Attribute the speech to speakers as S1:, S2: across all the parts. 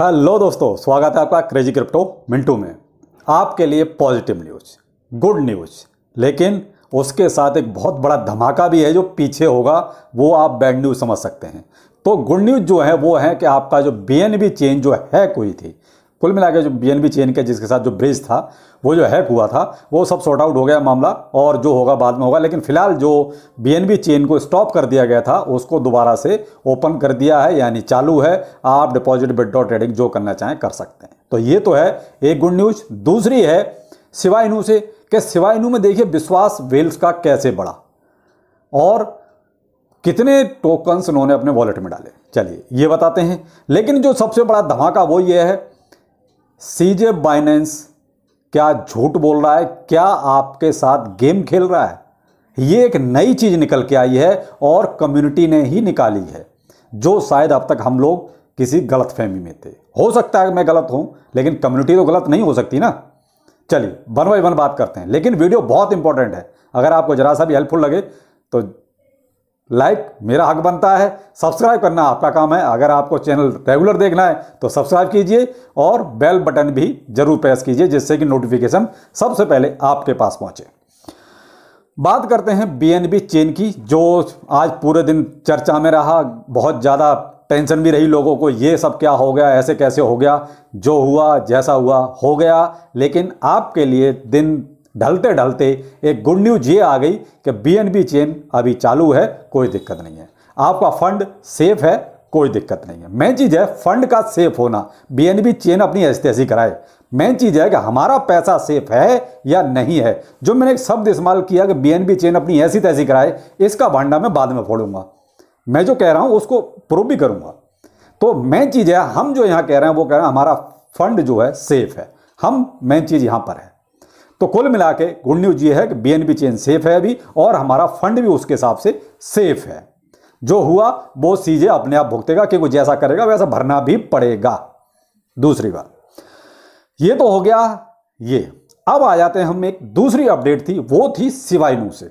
S1: hello दोस्तों स्वागत है आपका क्रेजी क्रिप्टो मिंटू में आपके लिए पॉजिटिव न्यूज गुड न्यूज लेकिन उसके साथ एक बहुत बड़ा धमाका भी है जो पीछे होगा वो आप बैड न्यूज समझ सकते हैं तो गुड न्यूज जो है वो है कि आपका जो बी चेंज जो है कोई थी कुल मिलाकर जो बीएनबी चेन के जिसके साथ जो ब्रिज था वो जो हैक हुआ था वो सब सॉर्ट आउट हो गया मामला और जो होगा बाद में होगा लेकिन फिलहाल जो बीएनबी चेन को स्टॉप कर दिया गया था उसको दोबारा से ओपन कर दिया है यानी चालू है आप डिपॉजिट बिड ट्रेडिंग जो करना चाहें कर सकते हैं तो ये तो है एक गुड न्यूज दूसरी है सिवाइनू से कि सिवाइनू में देखिए विश्वास वेल्स का कैसे बढ़ा और कितने टोकन्स उन्होंने अपने वॉलेट में डाले चलिए ये बताते हैं लेकिन जो सबसे बड़ा धमाका वो ये है सीजे बाइनेंस क्या झूठ बोल रहा है क्या आपके साथ गेम खेल रहा है ये एक नई चीज़ निकल के आई है और कम्युनिटी ने ही निकाली है जो शायद अब तक हम लोग किसी गलत फहमी में थे हो सकता है मैं गलत हूं लेकिन कम्युनिटी तो गलत नहीं हो सकती ना चलिए वन बाई वन बात करते हैं लेकिन वीडियो बहुत इंपॉर्टेंट है अगर आपको ज़रा सा भी हेल्पफुल लगे तो लाइक मेरा हक बनता है सब्सक्राइब करना आपका काम है अगर आपको चैनल रेगुलर देखना है तो सब्सक्राइब कीजिए और बेल बटन भी जरूर प्रेस कीजिए जिससे कि नोटिफिकेशन सबसे पहले आपके पास पहुंचे बात करते हैं बीएनबी चेन की जो आज पूरे दिन चर्चा में रहा बहुत ज़्यादा टेंशन भी रही लोगों को ये सब क्या हो गया ऐसे कैसे हो गया जो हुआ जैसा हुआ हो गया लेकिन आपके लिए दिन ढलते ढलते एक गुड न्यूज ये आ गई कि बीएनबी चेन अभी चालू है कोई दिक्कत नहीं है आपका फंड सेफ है कोई दिक्कत नहीं है मेन चीज़ है फंड का सेफ होना बीएनबी चेन अपनी ऐसी तैसी कराए मेन चीज़ है कि हमारा पैसा सेफ है या नहीं है जो मैंने एक शब्द इस्तेमाल किया कि बीएनबी चेन अपनी ऐसी तैसी कराए इसका भांडा मैं बाद में फोड़ूंगा मैं जो कह रहा हूँ उसको प्रूव भी करूँगा तो मेन चीज़ है हम जो यहाँ कह रहे हैं वो कह रहे हैं हमारा फंड जो है सेफ है हम मेन चीज़ यहाँ पर है तो कुल मिला के गुड न्यूज ये है कि बीएनबी चेन सेफ है अभी और हमारा फंड भी उसके हिसाब से सेफ है जो हुआ वो चीजें अपने आप भुगतेगा क्योंकि जैसा करेगा वैसा भरना भी पड़ेगा दूसरी बात ये तो हो गया ये अब आ जाते हैं हम एक दूसरी अपडेट थी वो थी सिवाइनू से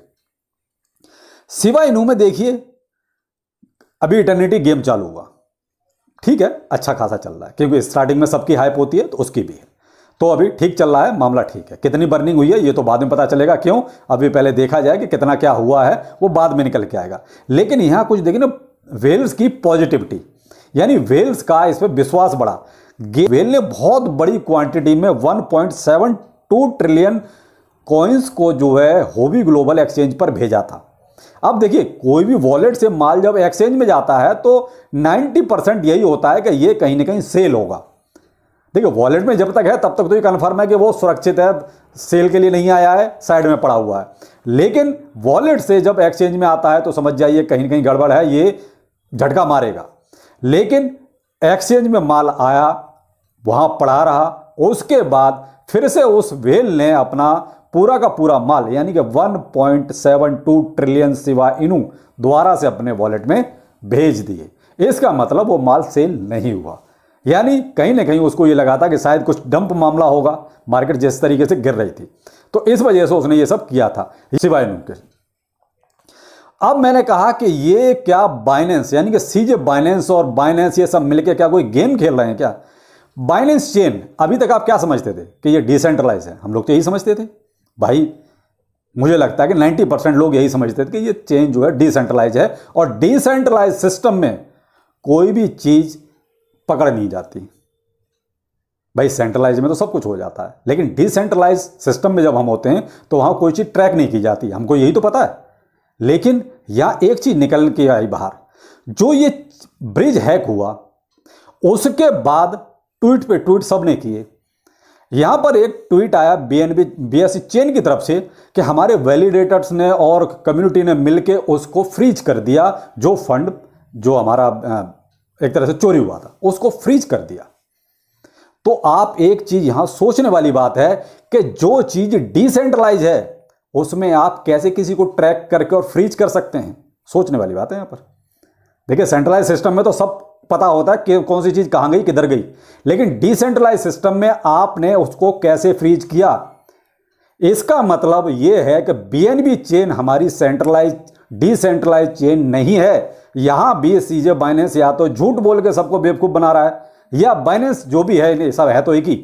S1: सिवाइनू में देखिए अभी इटर्निटी गेम चालू हुआ ठीक है अच्छा खासा चल रहा है क्योंकि स्टार्टिंग में सबकी हाइप होती है तो उसकी भी है तो अभी ठीक चल रहा है मामला ठीक है कितनी बर्निंग हुई है ये तो बाद में पता चलेगा क्यों अभी पहले देखा जाए कि कितना क्या हुआ है वो बाद में निकल के आएगा लेकिन यहाँ कुछ देखिए ना वेल्स की पॉजिटिविटी यानी वेल्स का इस पर विश्वास बढ़ा वेल ने बहुत बड़ी क्वांटिटी में वन ट्रिलियन कॉइन्स को जो है होवी ग्लोबल एक्सचेंज पर भेजा था अब देखिए कोई भी वॉलेट से माल जब एक्सचेंज में जाता है तो 90 परसेंट यही होता है कि ये कहीं ना कहीं सेल होगा देखिए वॉलेट में जब तक है तब तक तो ये कन्फर्म है कि वो सुरक्षित है सेल के लिए नहीं आया है साइड में पड़ा हुआ है लेकिन वॉलेट से जब एक्सचेंज में आता है तो समझ जाइए कहीं ना कहीं गड़बड़ है ये झटका मारेगा लेकिन एक्सचेंज में माल आया वहां पड़ा रहा उसके बाद फिर से उस वेल ने अपना पूरा का पूरा माल यानी कि 1.72 ट्रिलियन सिवा इनू द्वारा से अपने वॉलेट में भेज दिए इसका मतलब वो माल सेल नहीं हुआ यानी कहीं ना कहीं उसको ये लगा था कि शायद कुछ डंप मामला होगा मार्केट जिस तरीके से गिर रही थी तो इस वजह से उसने ये सब किया था सिवाय नुमकिन अब मैंने कहा कि ये क्या बाइनेंस यानी कि सीजे बाइनेंस और बाइनेंस ये सब मिलकर क्या कोई गेम खेल रहे हैं क्या बाइनेंस चेन अभी तक आप क्या समझते थे कि ये डिसेंट्रलाइज है हम लोग तो यही समझते थे भाई मुझे लगता है कि 90 परसेंट लोग यही समझते थे कि ये चेन जो है डिसेंट्रलाइज है और डिसेंट्रलाइज सिस्टम में कोई भी चीज़ पकड़ नहीं जाती भाई सेंट्रलाइज में तो सब कुछ हो जाता है लेकिन डिसेंट्रलाइज सिस्टम में जब हम होते हैं तो वहां कोई चीज़ ट्रैक नहीं की जाती हमको यही तो पता है लेकिन यहां एक चीज़ निकल के आई बाहर जो ये ब्रिज हैक हुआ उसके बाद ट्वीट पे ट्वीट सब ने किए यहां पर एक ट्वीट आया B N B B S chain की तरफ से कि हमारे वैलिडेटर्स ने और कम्युनिटी ने मिलकर उसको फ्रीज कर दिया जो फंड जो हमारा एक तरह से चोरी हुआ था उसको फ्रीज कर दिया तो आप एक चीज यहां सोचने वाली बात है कि जो चीज डिसेंट्रलाइज है उसमें आप कैसे किसी को ट्रैक करके और फ्रीज कर सकते हैं सोचने वाली बात है यहां पर देखिए सेंट्रलाइज सिस्टम में तो सब पता होता है कि कौन सी चीज कहां गई किधर गई लेकिन डिसेंट्रलाइज सिस्टम में आपने उसको कैसे फ्रीज किया इसका मतलब यह है कि बीएनबी चेन हमारी सेंट्रलाइज डिसेंट्रलाइज चेन नहीं है यहां भी सीजे बाइनेंस या तो झूठ बोल के सबको बेवकूफ़ बना रहा है या बाइनेंस जो भी है सब है तो एक ही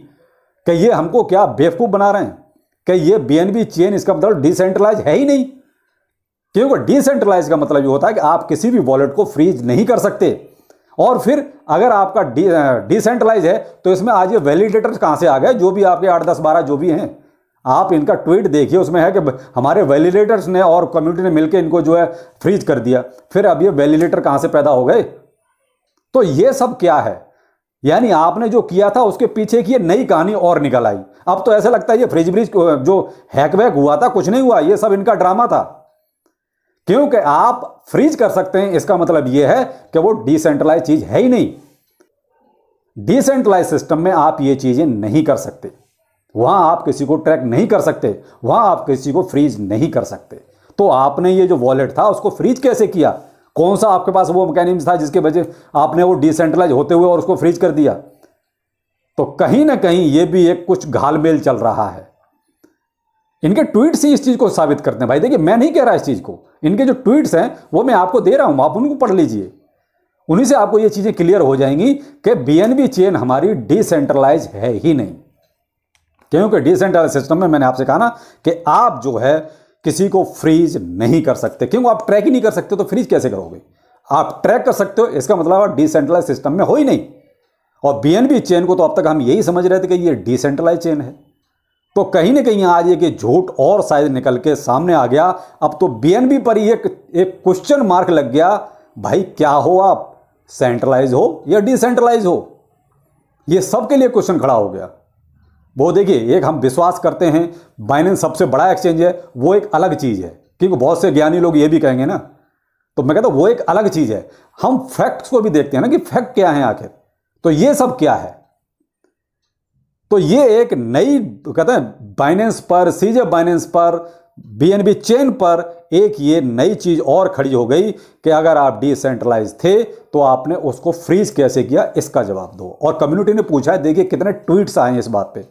S1: कि ये हमको क्या बेवकूफ़ बना रहे हैं कि ये बी चेन इसका मतलब डिसेंट्रलाइज है ही नहीं क्योंकि डिसेंट्रलाइज का मतलब ये होता है कि आप किसी भी वॉलेट को फ्रीज नहीं कर सकते और फिर अगर आपका डिसेंट्रलाइज है तो इसमें आज ये वैलिडेटर कहां से आ गए जो भी आपके आठ दस बारह जो भी हैं आप इनका ट्वीट देखिए उसमें है कि हमारे वैलिडेटर्स ने और कम्युनिटी ने मिलकर इनको जो है फ्रीज कर दिया फिर अब ये वैलिडेटर कहां से पैदा हो गए तो ये सब क्या है यानी आपने जो किया था उसके पीछे की ये नई कहानी और निकल आई अब तो ऐसा लगता है ये फ्रिज ब्रिज जो हैक वैक हुआ था कुछ नहीं हुआ ये सब इनका ड्रामा था क्योंकि आप फ्रीज कर सकते हैं इसका मतलब ये है कि वो डिसेंट्रलाइज चीज है ही नहीं डिसेंट्रलाइज सिस्टम में आप ये चीजें नहीं कर सकते वहां आप किसी को ट्रैक नहीं कर सकते वहां आप किसी को फ्रीज नहीं कर सकते तो आपने ये जो वॉलेट था उसको फ्रीज कैसे किया कौन सा आपके पास वो मैकेनिज्म था जिसके वजह आपने वो डिसेंट्रलाइज होते हुए और उसको फ्रीज कर दिया तो कहीं ना कहीं ये भी एक कुछ घालमेल चल रहा है इनके ट्वीट से इस चीज़ को साबित करते हैं भाई देखिए मैं नहीं कह रहा इस चीज़ को इनके जो ट्वीट्स हैं वो मैं आपको दे रहा हूं आप उनको पढ़ लीजिए उन्हीं से आपको ये चीज़ें क्लियर हो जाएंगी कि बीएनबी चेन हमारी डिसेंट्रलाइज है ही नहीं क्योंकि डिसेंट्रलाइज सिस्टम में मैंने आपसे कहा ना कि आप जो है किसी को फ्रीज नहीं कर सकते क्योंकि आप ट्रैक ही नहीं कर सकते तो फ्रीज कैसे करोगे आप ट्रैक कर सकते हो इसका मतलब आप डिसेंट्रलाइज सिस्टम में हो ही नहीं और बीएनबी चेन को तो अब तक हम यही समझ रहे थे कि ये डिसेंट्रलाइज चेन है तो कहीं ना कहीं आज एक झूठ और शायद निकल के सामने आ गया अब तो बीएनबी पर ही एक एक क्वेश्चन मार्क लग गया भाई क्या हो आप सेंट्रलाइज हो या डिसेंट्रलाइज हो ये सबके लिए क्वेश्चन खड़ा हो गया वो देखिए एक हम विश्वास करते हैं बाइनेंस सबसे बड़ा एक्सचेंज है वो एक अलग चीज़ है क्योंकि बहुत से ज्ञानी लोग ये भी कहेंगे ना तो मैं कहता हूँ वो एक अलग चीज़ है हम फैक्ट्स को भी देखते हैं ना कि फैक्ट क्या है आखिर तो ये सब क्या है तो ये एक नई कहते हैं बाइनेंस पर सीजे बाइनेंस पर बी चेन पर एक ये नई चीज़ और खड़ी हो गई कि अगर आप डिसेंट्रलाइज थे तो आपने उसको फ्रीज कैसे किया इसका जवाब दो और कम्युनिटी ने पूछा है देखिए कितने ट्वीट्स आए हैं इस बात पर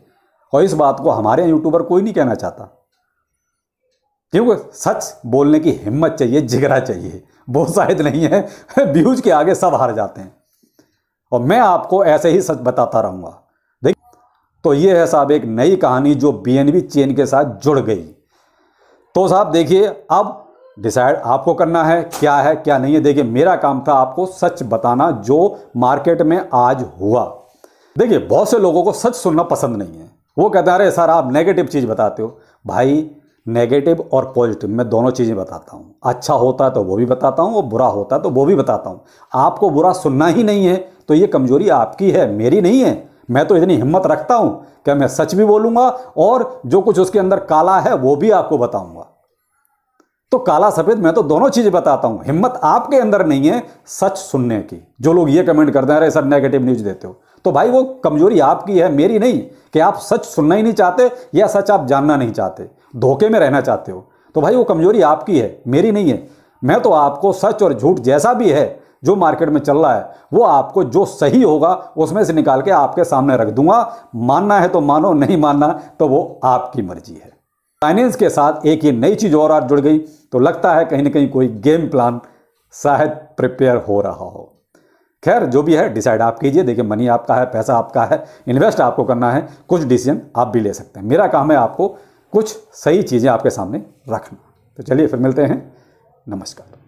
S1: और इस बात को हमारे यूट्यूबर कोई नहीं कहना चाहता क्योंकि सच बोलने की हिम्मत चाहिए जिगरा चाहिए वो शायद नहीं है व्यूज के आगे सब हार जाते हैं और मैं आपको ऐसे ही सच बताता रहूंगा देखिए तो ये है साहब एक नई कहानी जो बी चेन के साथ जुड़ गई तो साहब देखिए अब डिसाइड आपको करना है क्या है क्या नहीं है देखिए मेरा काम था आपको सच बताना जो मार्केट में आज हुआ देखिए बहुत से लोगों को सच सुनना पसंद नहीं है वो कहते हैं अरे सर आप नेगेटिव चीज़ बताते हो भाई नेगेटिव और पॉजिटिव मैं दोनों चीज़ें बताता हूँ अच्छा होता है तो वो भी बताता हूँ और बुरा होता है तो वो भी बताता हूँ आपको बुरा सुनना ही नहीं है तो ये कमजोरी आपकी है मेरी नहीं है मैं तो इतनी हिम्मत रखता हूँ कि मैं सच भी बोलूँगा और जो कुछ उसके अंदर काला है वो भी आपको बताऊँगा तो काला सफ़ेद मैं तो दोनों चीज़ें बताता हूँ हिम्मत आपके अंदर नहीं है सच सुनने की जो लोग ये कमेंट करते हैं अरे सर नेगेटिव न्यूज़ देते हो तो भाई वो कमजोरी आपकी है मेरी नहीं कि आप सच सुनना ही नहीं चाहते या सच आप जानना नहीं चाहते धोखे में रहना चाहते हो तो भाई वो कमजोरी आपकी है मेरी नहीं है मैं तो आपको सच और झूठ जैसा भी है जो मार्केट में चल रहा है वो आपको जो सही होगा उसमें से निकाल के आपके सामने रख दूंगा मानना है तो मानो नहीं मानना तो वो आपकी मर्जी है फाइनेंस के साथ एक ये नई चीज़ और आज जुड़ गई तो लगता है कहीं ना कहीं कोई गेम प्लान शायद प्रिपेयर हो रहा हो खैर जो भी है डिसाइड आप कीजिए देखिए मनी आपका है पैसा आपका है इन्वेस्ट आपको करना है कुछ डिसीजन आप भी ले सकते हैं मेरा काम है आपको कुछ सही चीज़ें आपके सामने रखना तो चलिए फिर मिलते हैं नमस्कार